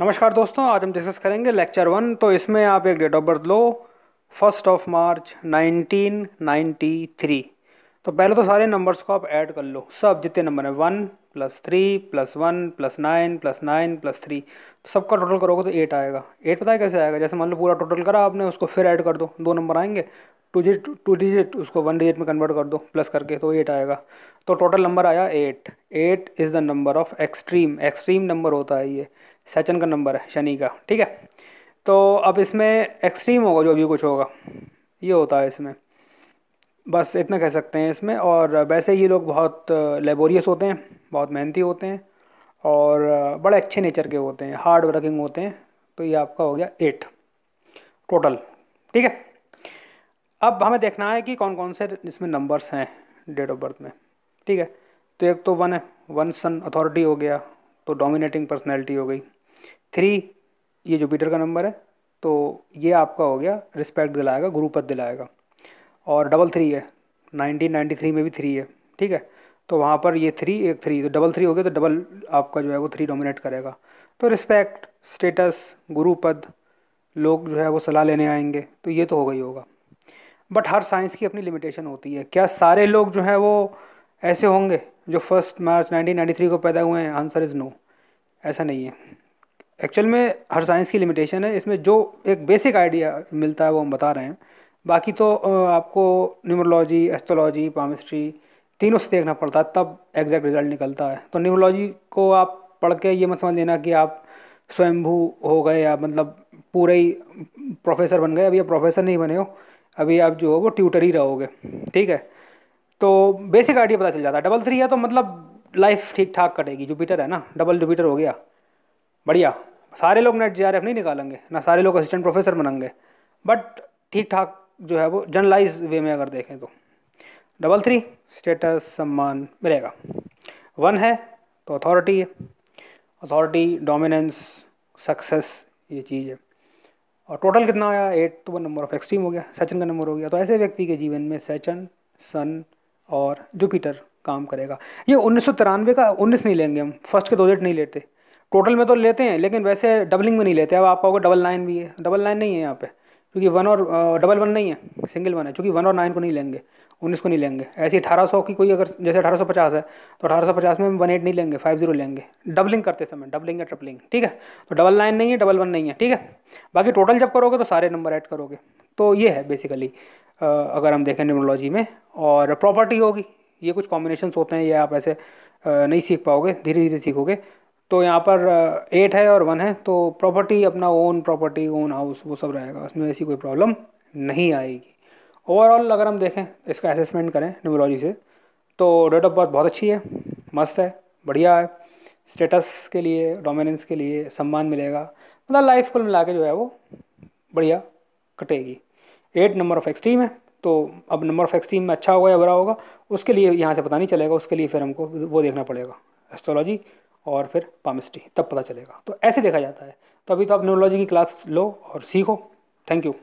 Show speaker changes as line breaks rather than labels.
नमस्कार दोस्तों आज हम डिस्कस करेंगे लेक्चर वन तो इसमें आप एक डेट ऑफ बर्थ लो फर्स्ट ऑफ मार्च 1993 तो पहले तो सारे नंबर्स को आप ऐड कर लो सब जितने नंबर हैं one plus three plus one plus nine plus nine plus three तो सबका टोटल करोगे तो एट आएगा एट पता है कैसे आएगा जैसे मान लो पूरा टोटल करा आपने उसको फिर ऐड कर दो दो नंबर आएंगे टू जी टू डिजिट उसको वन डिजिट में कन्वर्ट कर दो प्लस करके तो एट आएगा तो टोटल नंबर आया eight eight is the number of extreme extreme number होता है ये सचन का नंबर है शनि का ठीक है तो अब इसमें एक्सट्रीम होगा जो भी कुछ होगा ये होता है इसमें बस इतना कह सकते हैं इसमें और वैसे ये लोग बहुत लेबोरियस होते हैं बहुत मेहनती होते हैं और बड़े अच्छे नेचर के होते हैं हार्ड वर्किंग होते हैं तो ये आपका हो गया एट टोटल ठीक है अब हमें देखना है कि कौन कौन से इसमें नंबर्स हैं डेट ऑफ बर्थ में ठीक है तो एक तो वन है वन सन अथॉरिटी हो गया तो डोमिनेटिंग पर्सनैलिटी हो गई थ्री ये जुपिटर का नंबर है तो ये आपका हो गया रिस्पेक्ट दिलाएगा गुरुपद दिलाएगा और डबल थ्री है नाइनटीन नाइन्टी थ्री में भी थ्री है ठीक है तो वहाँ पर ये थ्री एक थ्री तो डबल थ्री हो गया तो डबल आपका जो है वो थ्री डोमिनेट करेगा तो रिस्पेक्ट स्टेटस गुरुपद लोग जो है वो सलाह लेने आएंगे तो ये तो होगा ही होगा बट हर साइंस की अपनी लिमिटेशन होती है क्या सारे लोग जो हैं वो ऐसे होंगे जो फर्स्ट मार्च 1993 को पैदा हुए हैं आंसर इज़ नो ऐसा नहीं है एक्चुअल में हर साइंस की लिमिटेशन है इसमें जो एक बेसिक आइडिया मिलता है वो हम बता रहे हैं बाकी तो आपको न्यूमरोलॉजी एस्ट्रोलॉजी पामिस्ट्री तीनों से देखना पड़ता है तब एग्जैक्ट रिजल्ट निकलता है तो न्यूमरोलॉजी को आप पढ़ के ये मत समझ लेना कि आप स्वयंभू हो गए या मतलब पूरे ही प्रोफेसर बन गए अभी आप प्रोफेसर नहीं बने हो अभी आप जो हो वो ट्यूटर ही रहोगे ठीक है तो बेसिक आइडिया पता चल जाता है डबल थ्री है तो मतलब लाइफ ठीक ठाक कटेगी जुपिटर है ना डबल जुपिटर हो गया बढ़िया सारे लोग नेट जी नहीं निकालेंगे ना सारे लोग असिस्टेंट प्रोफेसर बनेंगे बट ठीक ठाक जो है वो जनरलाइज वे में अगर देखें तो डबल थ्री स्टेटस सम्मान मिलेगा वन है तो अथॉरिटी है अथॉरिटी डोमिनेंस सक्सेस ये चीज़ है और टोटल कितना आया एट तो वो नंबर ऑफ एक्सट्रीम हो गया सचिन का नंबर हो गया तो ऐसे व्यक्ति के जीवन में सचिन सन और जुपिटर काम करेगा ये उन्नीस का उन्नीस नहीं लेंगे हम फर्स्ट के दो डेट नहीं लेते टोटल में तो लेते हैं लेकिन वैसे डबलिंग में नहीं लेते अब आप कहोगे डबल नाइन भी है डबल नाइन नहीं है यहाँ पर क्योंकि वन और डबल वन नहीं है सिंगल वन है क्योंकि वन और नाइन को नहीं लेंगे उन्नीस को नहीं लेंगे ऐसी अठारह सौ की कोई अगर जैसे अठारह सौ पचास है तो अठारह सौ पचास में हम वन एट नहीं लेंगे फाइव जीरो लेंगे डबलिंग करते समय डबलिंग या ट्रिपलिंग ठीक है तो डबल नाइन नहीं है डबल वन नहीं है ठीक है बाकी टोटल जब करोगे तो सारे नंबर ऐड करोगे तो ये है बेसिकली अगर हम देखें न्यूमरोलॉजी में और प्रॉपर्टी होगी ये कुछ कॉम्बिनेशन होते हैं ये आप ऐसे नहीं सीख पाओगे धीरे धीरे सीखोगे तो यहाँ पर एट है और वन है तो प्रॉपर्टी अपना ओन प्रॉपर्टी ओन हाउस वो सब रहेगा उसमें ऐसी कोई प्रॉब्लम नहीं आएगी ओवरऑल अगर हम देखें इसका असेसमेंट करें न्यूमोलॉजी से तो डेट ऑफ बर्थ बहुत अच्छी है मस्त है बढ़िया है स्टेटस के लिए डोमिनेंस के लिए सम्मान मिलेगा मतलब लाइफ कुल मिला के जो है वो बढ़िया कटेगी एट नंबर ऑफ एक्सट्रीम है तो अब नंबर ऑफ एक्सट्रीम में अच्छा होगा या बुरा होगा उसके लिए यहाँ से पता नहीं चलेगा उसके लिए फिर हमको वो देखना पड़ेगा एस्ट्रोलॉजी और फिर पामिस्ट्री तब पता चलेगा तो ऐसे देखा जाता है तो अभी तो आप न्यूरोलॉजी की क्लास लो और सीखो थैंक यू